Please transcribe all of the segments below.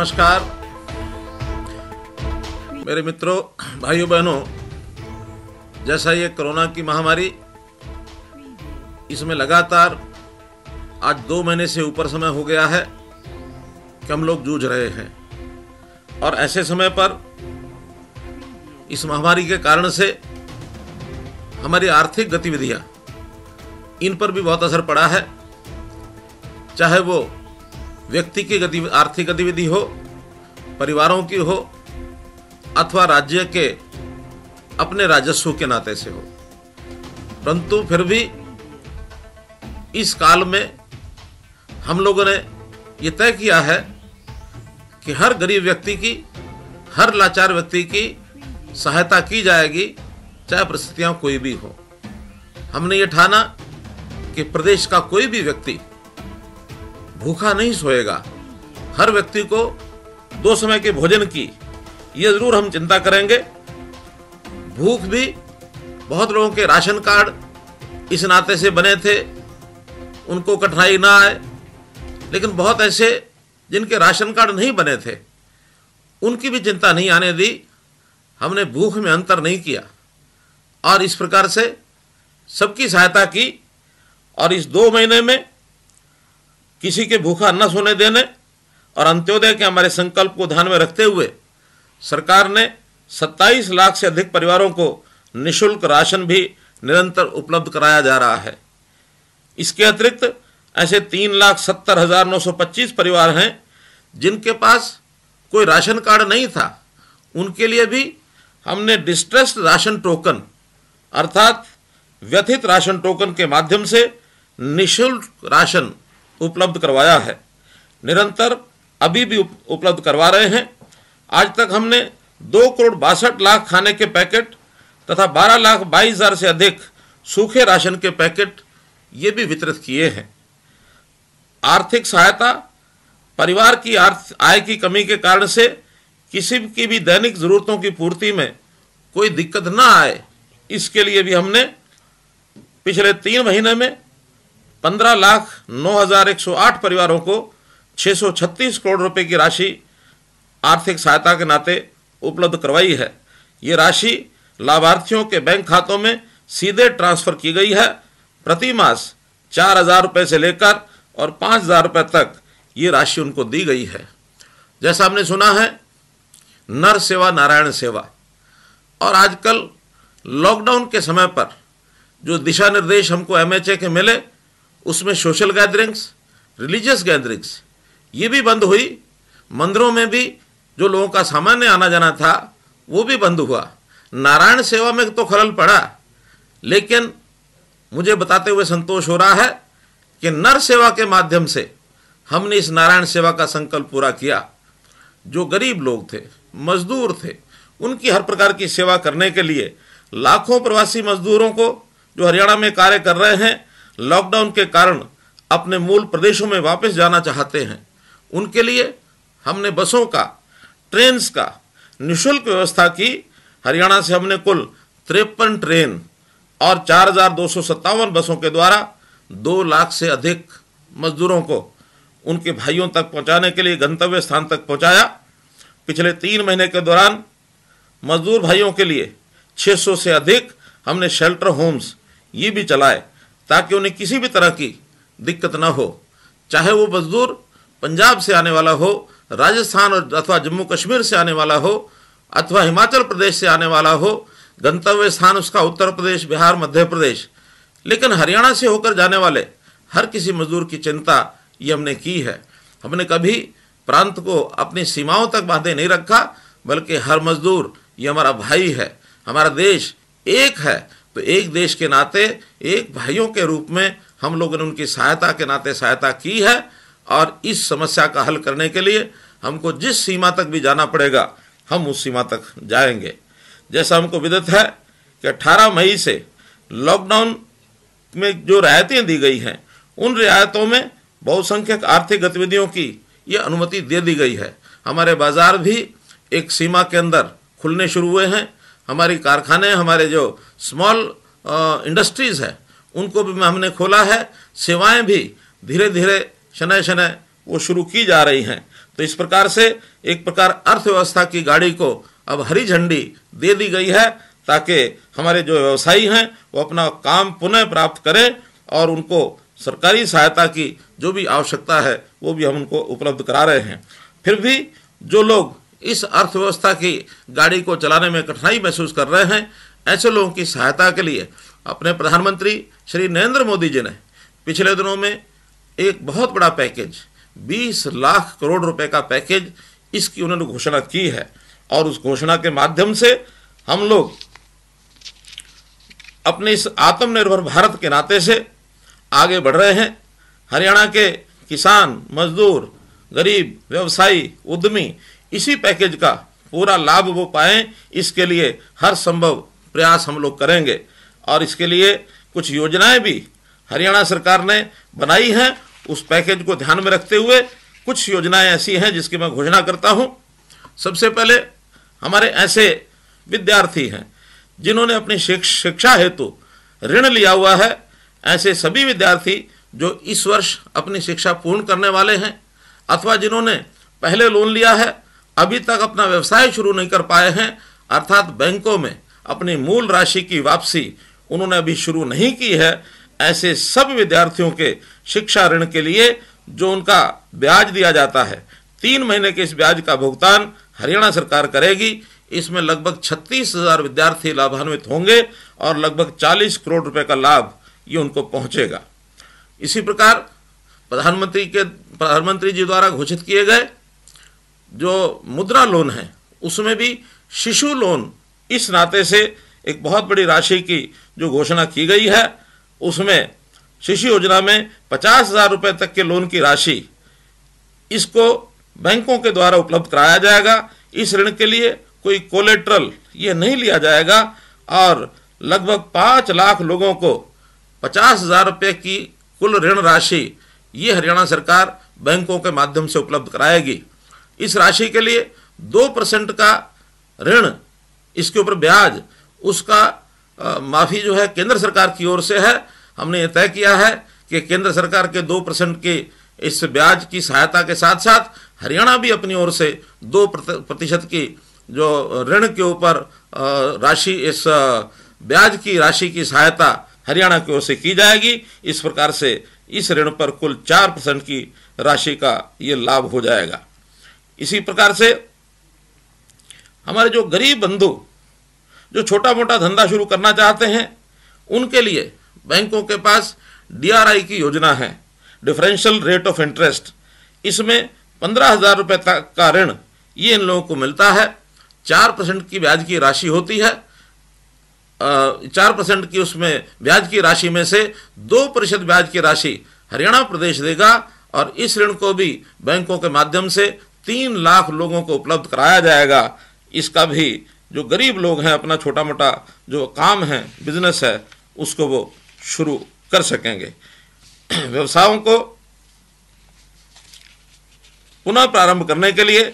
नमस्कार मेरे मित्रों भाइयों बहनों जैसा ये कोरोना की महामारी इसमें लगातार आज दो महीने से ऊपर समय हो गया है कि हम लोग जूझ रहे हैं और ऐसे समय पर इस महामारी के कारण से हमारी आर्थिक गतिविधियां इन पर भी बहुत असर पड़ा है चाहे वो व्यक्ति की गति आर्थिक गतिविधि हो परिवारों की हो अथवा राज्य के अपने राजस्व के नाते से हो परंतु फिर भी इस काल में हम लोगों ने ये तय किया है कि हर गरीब व्यक्ति की हर लाचार व्यक्ति की सहायता की जाएगी चाहे परिस्थितियाँ कोई भी हो हमने ये ठाना कि प्रदेश का कोई भी व्यक्ति भूखा नहीं सोएगा हर व्यक्ति को दो समय के भोजन की ये ज़रूर हम चिंता करेंगे भूख भी बहुत लोगों के राशन कार्ड इस नाते से बने थे उनको कठिनाई ना आए लेकिन बहुत ऐसे जिनके राशन कार्ड नहीं बने थे उनकी भी चिंता नहीं आने दी हमने भूख में अंतर नहीं किया और इस प्रकार से सबकी सहायता की और इस दो महीने में किसी के भूखा न सोने देने और अंत्योदय के हमारे संकल्प को ध्यान में रखते हुए सरकार ने 27 लाख से अधिक परिवारों को निशुल्क राशन भी निरंतर उपलब्ध कराया जा रहा है इसके अतिरिक्त ऐसे तीन लाख सत्तर हजार नौ सौ पच्चीस परिवार हैं जिनके पास कोई राशन कार्ड नहीं था उनके लिए भी हमने डिस्ट्रेस्ड राशन टोकन अर्थात व्यथित राशन टोकन के माध्यम से निशुल्क राशन उपलब्ध करवाया है निरंतर अभी भी उपलब्ध करवा रहे हैं आज तक हमने दो करोड़ बासठ लाख खाने के पैकेट तथा बारह लाख बाईस हजार से अधिक सूखे राशन के पैकेट ये भी वितरित किए हैं आर्थिक सहायता परिवार की आय की कमी के कारण से किसी की भी दैनिक जरूरतों की पूर्ति में कोई दिक्कत ना आए इसके लिए भी हमने पिछले तीन महीने में पंद्रह लाख नौ हजार एक सौ आठ परिवारों को सौ छत्तीस करोड़ रुपए की राशि आर्थिक सहायता के नाते उपलब्ध करवाई है ये राशि लाभार्थियों के बैंक खातों में सीधे ट्रांसफर की गई है प्रति मास चार हजार रुपये से लेकर और पाँच हजार रुपये तक ये राशि उनको दी गई है जैसा हमने सुना है नर सेवा नारायण सेवा और आजकल लॉकडाउन के समय पर जो दिशा निर्देश हमको एमएचए के मिले उसमें सोशल गैदरिंग्स रिलीजियस गैदरिंग्स ये भी बंद हुई मंदिरों में भी जो लोगों का सामान्य आना जाना था वो भी बंद हुआ नारायण सेवा में तो खलल पड़ा लेकिन मुझे बताते हुए संतोष हो रहा है कि नर सेवा के माध्यम से हमने इस नारायण सेवा का संकल्प पूरा किया जो गरीब लोग थे मजदूर थे उनकी हर प्रकार की सेवा करने के लिए लाखों प्रवासी मजदूरों को जो हरियाणा में कार्य कर रहे हैं लॉकडाउन के कारण अपने मूल प्रदेशों में वापस जाना चाहते हैं उनके लिए हमने बसों का ट्रेन्स का निशुल्क व्यवस्था की हरियाणा से हमने कुल तिरपन ट्रेन और चार बसों के द्वारा दो लाख से अधिक मजदूरों को उनके भाइयों तक पहुंचाने के लिए गंतव्य स्थान तक पहुंचाया पिछले तीन महीने के दौरान मजदूर भाइयों के लिए 600 से अधिक हमने शेल्टर होम्स ये भी चलाए ताकि उन्हें किसी भी तरह की दिक्कत न हो चाहे वो मजदूर पंजाब से आने वाला हो राजस्थान और अथवा जम्मू कश्मीर से आने वाला हो अथवा हिमाचल प्रदेश से आने वाला हो गंतव्य स्थान उसका उत्तर प्रदेश बिहार मध्य प्रदेश लेकिन हरियाणा से होकर जाने वाले हर किसी मजदूर की चिंता ये हमने की है हमने कभी प्रांत को अपनी सीमाओं तक बांधे नहीं रखा बल्कि हर मजदूर ये हमारा भाई है हमारा देश एक है तो एक देश के नाते एक भाइयों के रूप में हम लोगों ने उनकी सहायता के नाते सहायता की है और इस समस्या का हल करने के लिए हमको जिस सीमा तक भी जाना पड़ेगा हम उस सीमा तक जाएंगे जैसा हमको विदित है कि 18 मई से लॉकडाउन में जो रियायतें दी गई हैं उन रियायतों में बहुसंख्यक आर्थिक गतिविधियों की ये अनुमति दे दी गई है हमारे बाजार भी एक सीमा के अंदर खुलने शुरू हुए हैं हमारी कारखाने हमारे जो स्मॉल इंडस्ट्रीज़ है उनको भी हमने खोला है सेवाएं भी धीरे धीरे शनय शनय वो शुरू की जा रही हैं तो इस प्रकार से एक प्रकार अर्थव्यवस्था की गाड़ी को अब हरी झंडी दे दी गई है ताकि हमारे जो व्यवसायी हैं वो अपना काम पुनः प्राप्त करें और उनको सरकारी सहायता की जो भी आवश्यकता है वो भी हम उनको उपलब्ध करा रहे हैं फिर भी जो लोग इस अर्थव्यवस्था की गाड़ी को चलाने में कठिनाई महसूस कर रहे हैं ऐसे लोगों की सहायता के लिए अपने प्रधानमंत्री श्री नरेंद्र मोदी जी ने पिछले दिनों में एक बहुत बड़ा पैकेज 20 लाख करोड़ रुपए का पैकेज इसकी उन्होंने घोषणा की है और उस घोषणा के माध्यम से हम लोग अपने इस आत्मनिर्भर भारत के नाते से आगे बढ़ रहे हैं हरियाणा के किसान मजदूर गरीब व्यवसायी उद्यमी इसी पैकेज का पूरा लाभ वो पाए इसके लिए हर संभव प्रयास हम लोग करेंगे और इसके लिए कुछ योजनाएं भी हरियाणा सरकार ने बनाई हैं उस पैकेज को ध्यान में रखते हुए कुछ योजनाएं ऐसी हैं जिसकी मैं घोषणा करता हूं सबसे पहले हमारे ऐसे विद्यार्थी हैं जिन्होंने अपनी शिक्षा हेतु ऋण लिया हुआ है ऐसे सभी विद्यार्थी जो इस वर्ष अपनी शिक्षा पूर्ण करने वाले हैं अथवा जिन्होंने पहले लोन लिया है अभी तक अपना व्यवसाय शुरू नहीं कर पाए हैं अर्थात बैंकों में अपनी मूल राशि की वापसी उन्होंने अभी शुरू नहीं की है ऐसे सब विद्यार्थियों के शिक्षा ऋण के लिए जो उनका ब्याज दिया जाता है तीन महीने के इस ब्याज का भुगतान हरियाणा सरकार करेगी इसमें लगभग छत्तीस हजार विद्यार्थी लाभान्वित होंगे और लगभग चालीस करोड़ रुपए का लाभ ये उनको पहुंचेगा इसी प्रकार प्रधानमंत्री के प्रधानमंत्री जी द्वारा घोषित किए गए जो मुद्रा लोन है उसमें भी शिशु लोन इस नाते से एक बहुत बड़ी राशि की जो घोषणा की गई है उसमें शिशु योजना में पचास हजार रुपये तक के लोन की राशि इसको बैंकों के द्वारा उपलब्ध कराया जाएगा इस ऋण के लिए कोई कोलेट्रल ये नहीं लिया जाएगा और लगभग पाँच लाख लोगों को पचास हजार रुपये की कुल ऋण राशि ये हरियाणा सरकार बैंकों के माध्यम से उपलब्ध कराएगी इस राशि के लिए दो परसेंट का ऋण इसके ऊपर ब्याज उसका माफ़ी जो है केंद्र सरकार की ओर से है हमने ये तय किया है कि केंद्र सरकार के दो परसेंट के इस ब्याज की सहायता के साथ साथ हरियाणा भी अपनी ओर से दो प्रतिशत की जो ऋण के ऊपर राशि इस ब्याज की राशि की सहायता हरियाणा की ओर से की जाएगी इस प्रकार से इस ऋण पर कुल चार परसेंट की राशि का ये लाभ हो जाएगा इसी प्रकार से हमारे जो गरीब बंधु जो छोटा मोटा धंधा शुरू करना चाहते हैं उनके लिए बैंकों के पास डीआरआई की योजना है डिफरेंशियल रेट ऑफ इंटरेस्ट इसमें पंद्रह हजार रुपये तक का ऋण ये इन लोगों को मिलता है चार परसेंट की ब्याज की राशि होती है चार परसेंट की उसमें ब्याज की राशि में से दो प्रतिशत ब्याज की राशि हरियाणा प्रदेश देगा और इस ऋण को भी बैंकों के माध्यम से तीन लाख लोगों को उपलब्ध कराया जाएगा इसका भी जो गरीब लोग हैं अपना छोटा मोटा जो काम है बिजनेस है उसको वो शुरू कर सकेंगे व्यवसायों को पुनः प्रारंभ करने के लिए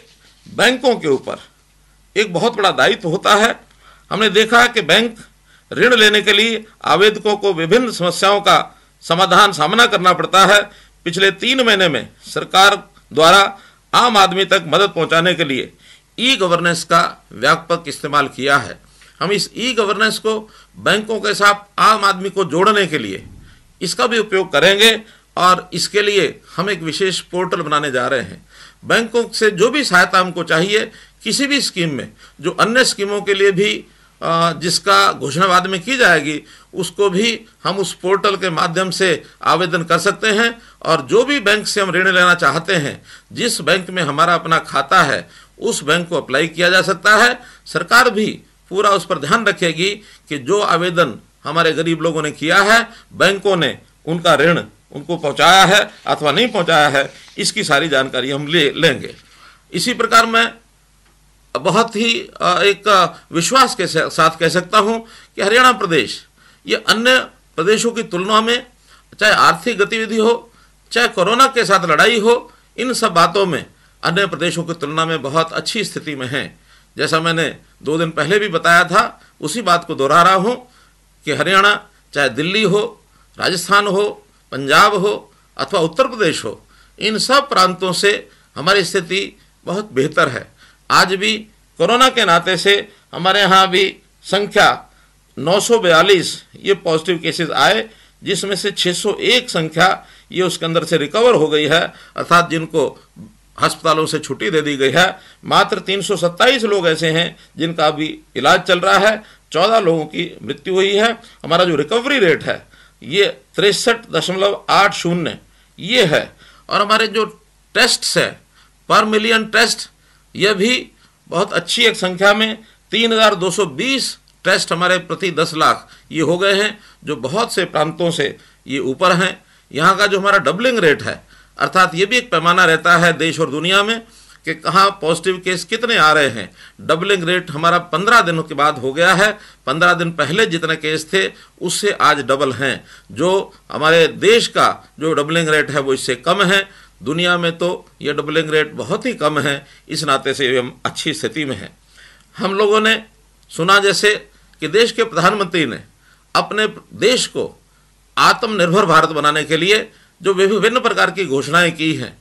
बैंकों के ऊपर एक बहुत बड़ा दायित्व होता है हमने देखा कि बैंक ऋण लेने के लिए आवेदकों को विभिन्न समस्याओं का समाधान सामना करना पड़ता है पिछले तीन महीने में सरकार द्वारा आम आदमी तक मदद पहुंचाने के लिए ई गवर्नेंस का व्यापक इस्तेमाल किया है हम इस ई गवर्नेंस को बैंकों के साथ आम आदमी को जोड़ने के लिए इसका भी उपयोग करेंगे और इसके लिए हम एक विशेष पोर्टल बनाने जा रहे हैं बैंकों से जो भी सहायता हमको चाहिए किसी भी स्कीम में जो अन्य स्कीमों के लिए भी जिसका घोषणा बाद में की जाएगी उसको भी हम उस पोर्टल के माध्यम से आवेदन कर सकते हैं और जो भी बैंक से हम ऋण लेना चाहते हैं जिस बैंक में हमारा अपना खाता है उस बैंक को अप्लाई किया जा सकता है सरकार भी पूरा उस पर ध्यान रखेगी कि जो आवेदन हमारे गरीब लोगों ने किया है बैंकों ने उनका ऋण उनको पहुंचाया है अथवा नहीं पहुंचाया है इसकी सारी जानकारी हम ले लेंगे इसी प्रकार मैं बहुत ही एक विश्वास के साथ कह सकता हूं कि हरियाणा प्रदेश ये अन्य प्रदेशों की तुलना में चाहे आर्थिक गतिविधि हो चाहे कोरोना के साथ लड़ाई हो इन सब बातों में अन्य प्रदेशों की तुलना में बहुत अच्छी स्थिति में है जैसा मैंने दो दिन पहले भी बताया था उसी बात को दोहरा रहा हूँ कि हरियाणा चाहे दिल्ली हो राजस्थान हो पंजाब हो अथवा उत्तर प्रदेश हो इन सब प्रांतों से हमारी स्थिति बहुत बेहतर है आज भी कोरोना के नाते से हमारे यहाँ भी संख्या 942 ये पॉजिटिव केसेस आए जिसमें से 601 संख्या ये उसके अंदर से रिकवर हो गई है अर्थात जिनको अस्पतालों से छुट्टी दे दी गई है मात्र 327 लोग ऐसे हैं जिनका अभी इलाज चल रहा है 14 लोगों की मृत्यु हुई है हमारा जो रिकवरी रेट है ये तिरसठ दशमलव आठ शून्य ये है और हमारे जो टेस्ट है पर मिलियन टेस्ट यह भी बहुत अच्छी एक संख्या में 3220 टेस्ट हमारे प्रति 10 लाख ये हो गए हैं जो बहुत से प्रांतों से ये ऊपर हैं यहाँ का जो हमारा डबलिंग रेट है अर्थात ये भी एक पैमाना रहता है देश और दुनिया में कि कहाँ पॉजिटिव केस कितने आ रहे हैं डबलिंग रेट हमारा पंद्रह दिनों के बाद हो गया है पंद्रह दिन पहले जितने केस थे उससे आज डबल हैं जो हमारे देश का जो डबलिंग रेट है वो इससे कम है दुनिया में तो यह डबलिंग रेट बहुत ही कम है इस नाते से हम अच्छी स्थिति में हैं हम लोगों ने सुना जैसे कि देश के प्रधानमंत्री ने अपने देश को आत्मनिर्भर भारत बनाने के लिए जो विभिन्न प्रकार की घोषणाएं की हैं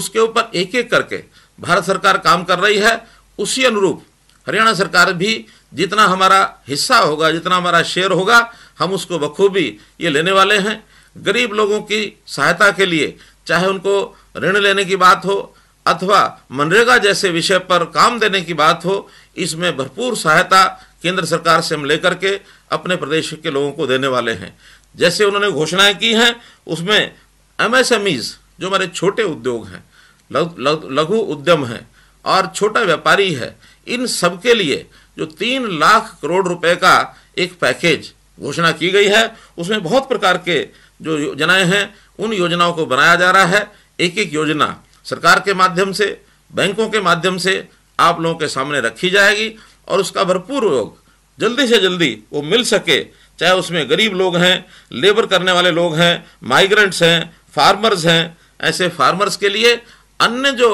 उसके ऊपर एक एक करके भारत सरकार काम कर रही है उसी अनुरूप हरियाणा सरकार भी जितना हमारा हिस्सा होगा जितना हमारा शेयर होगा हम उसको बखूबी ये लेने वाले हैं गरीब लोगों की सहायता के लिए चाहे उनको ऋण लेने की बात हो अथवा मनरेगा जैसे विषय पर काम देने की बात हो इसमें भरपूर सहायता केंद्र सरकार से हम लेकर के अपने प्रदेश के लोगों को देने वाले हैं जैसे उन्होंने घोषणाएं की हैं उसमें एमएसएमईज जो हमारे छोटे उद्योग हैं लघु उद्यम हैं और छोटा व्यापारी है इन सब के लिए जो तीन लाख करोड़ रुपए का एक पैकेज घोषणा की गई है उसमें बहुत प्रकार के जो योजनाएं हैं उन योजनाओं को बनाया जा रहा है एक एक योजना सरकार के माध्यम से बैंकों के माध्यम से आप लोगों के सामने रखी जाएगी और उसका भरपूर योग जल्दी से जल्दी वो मिल सके चाहे उसमें गरीब लोग हैं लेबर करने वाले लोग हैं माइग्रेंट्स हैं फार्मर्स हैं ऐसे फार्मर्स के लिए अन्य जो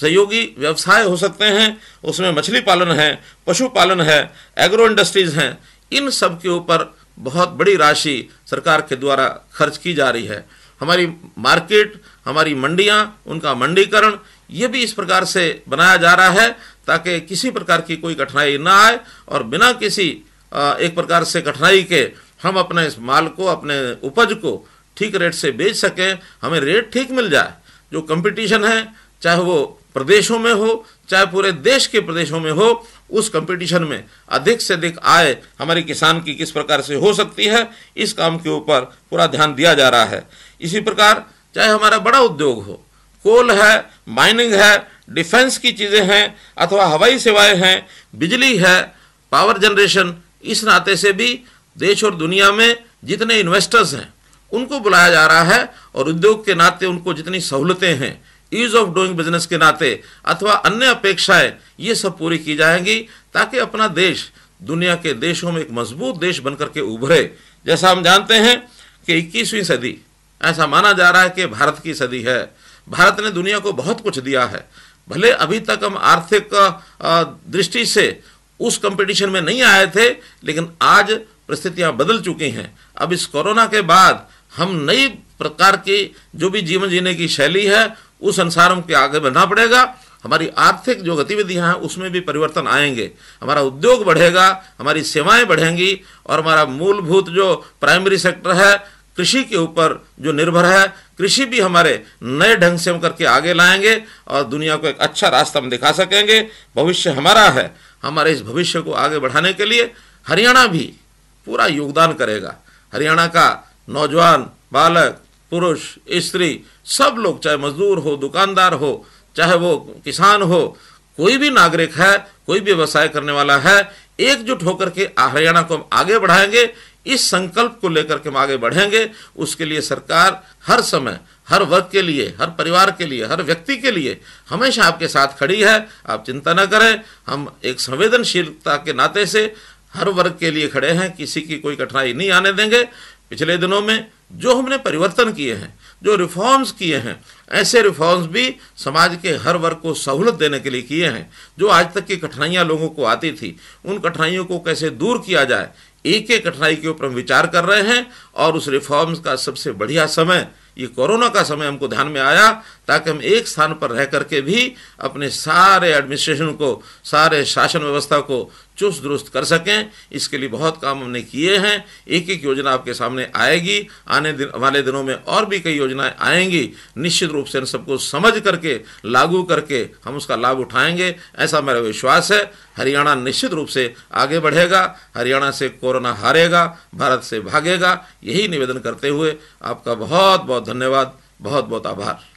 सहयोगी व्यवसाय हो सकते हैं उसमें मछली पालन है पशु पालन है एग्रो इंडस्ट्रीज हैं इन सब के ऊपर बहुत बड़ी राशि सरकार के द्वारा खर्च की जा रही है हमारी मार्केट हमारी मंडियां उनका मंडीकरण ये भी इस प्रकार से बनाया जा रहा है ताकि किसी प्रकार की कोई कठिनाई ना आए और बिना किसी एक प्रकार से कठिनाई के हम अपने इस माल को अपने उपज को ठीक रेट से बेच सकें हमें रेट ठीक मिल जाए जो कंपटीशन है चाहे वो प्रदेशों में हो चाहे पूरे देश के प्रदेशों में हो उस कंपटीशन में अधिक से अधिक आय हमारे किसान की किस प्रकार से हो सकती है इस काम के ऊपर पूरा ध्यान दिया जा रहा है इसी प्रकार चाहे हमारा बड़ा उद्योग हो कोल है माइनिंग है डिफेंस की चीज़ें हैं अथवा हवाई सेवाएं हैं बिजली है पावर जनरेशन इस नाते से भी देश और दुनिया में जितने इन्वेस्टर्स हैं उनको बुलाया जा रहा है और उद्योग के नाते उनको जितनी सहूलतें हैं ईज ऑफ डूइंग बिजनेस के नाते अथवा अन्य अपेक्षाएं ये सब पूरी की जाएंगी ताकि अपना देश दुनिया के देशों में एक मजबूत देश बनकर के उभरे जैसा हम जानते हैं कि इक्कीसवीं सदी ऐसा माना जा रहा है कि भारत की सदी है भारत ने दुनिया को बहुत कुछ दिया है भले अभी तक हम आर्थिक दृष्टि से उस कंपटीशन में नहीं आए थे लेकिन आज परिस्थितियां बदल चुकी हैं अब इस कोरोना के बाद हम नई प्रकार की जो भी जीवन जीने की शैली है उस अनुसार हमको आगे बढ़ना पड़ेगा हमारी आर्थिक जो गतिविधियां हैं उसमें भी परिवर्तन आएंगे हमारा उद्योग बढ़ेगा हमारी सेवाएं बढ़ेंगी और हमारा मूलभूत जो प्राइमरी सेक्टर है कृषि के ऊपर जो निर्भर है कृषि भी हमारे नए ढंग से हम करके आगे लाएंगे और दुनिया को एक अच्छा रास्ता हम दिखा सकेंगे भविष्य हमारा है हमारे इस भविष्य को आगे बढ़ाने के लिए हरियाणा भी पूरा योगदान करेगा हरियाणा का नौजवान बालक पुरुष स्त्री सब लोग चाहे मजदूर हो दुकानदार हो चाहे वो किसान हो कोई भी नागरिक है कोई भी व्यवसाय करने वाला है एकजुट होकर के हरियाणा को हम आगे बढ़ाएंगे इस संकल्प को लेकर के हम आगे बढ़ेंगे उसके लिए सरकार हर समय हर वर्ग के लिए हर परिवार के लिए हर व्यक्ति के लिए हमेशा आपके साथ खड़ी है आप चिंता न करें हम एक संवेदनशीलता के नाते से हर वर्ग के लिए खड़े हैं किसी की कोई कठिनाई नहीं आने देंगे पिछले दिनों में जो हमने परिवर्तन किए हैं जो रिफॉर्म्स किए हैं ऐसे रिफॉर्म्स भी समाज के हर वर्ग को सहूलत देने के लिए किए हैं जो आज तक की कठिनाइयाँ लोगों को आती थी उन कठिनाइयों को कैसे दूर किया जाए एक एक कठिनाई के ऊपर हम विचार कर रहे हैं और उस रिफॉर्म्स का सबसे बढ़िया समय ये कोरोना का समय हमको ध्यान में आया ताकि हम एक स्थान पर रह करके भी अपने सारे एडमिनिस्ट्रेशन को सारे शासन व्यवस्था को चुस्त दुरुस्त कर सकें इसके लिए बहुत काम हमने किए हैं एक एक योजना आपके सामने आएगी आने दिन वाले दिनों में और भी कई योजनाएं आएंगी निश्चित रूप से इन सबको समझ करके लागू करके हम उसका लाभ उठाएंगे ऐसा मेरा विश्वास है हरियाणा निश्चित रूप से आगे बढ़ेगा हरियाणा से कोरोना हारेगा भारत से भागेगा यही निवेदन करते हुए आपका बहुत बहुत धन्यवाद बहुत बहुत आभार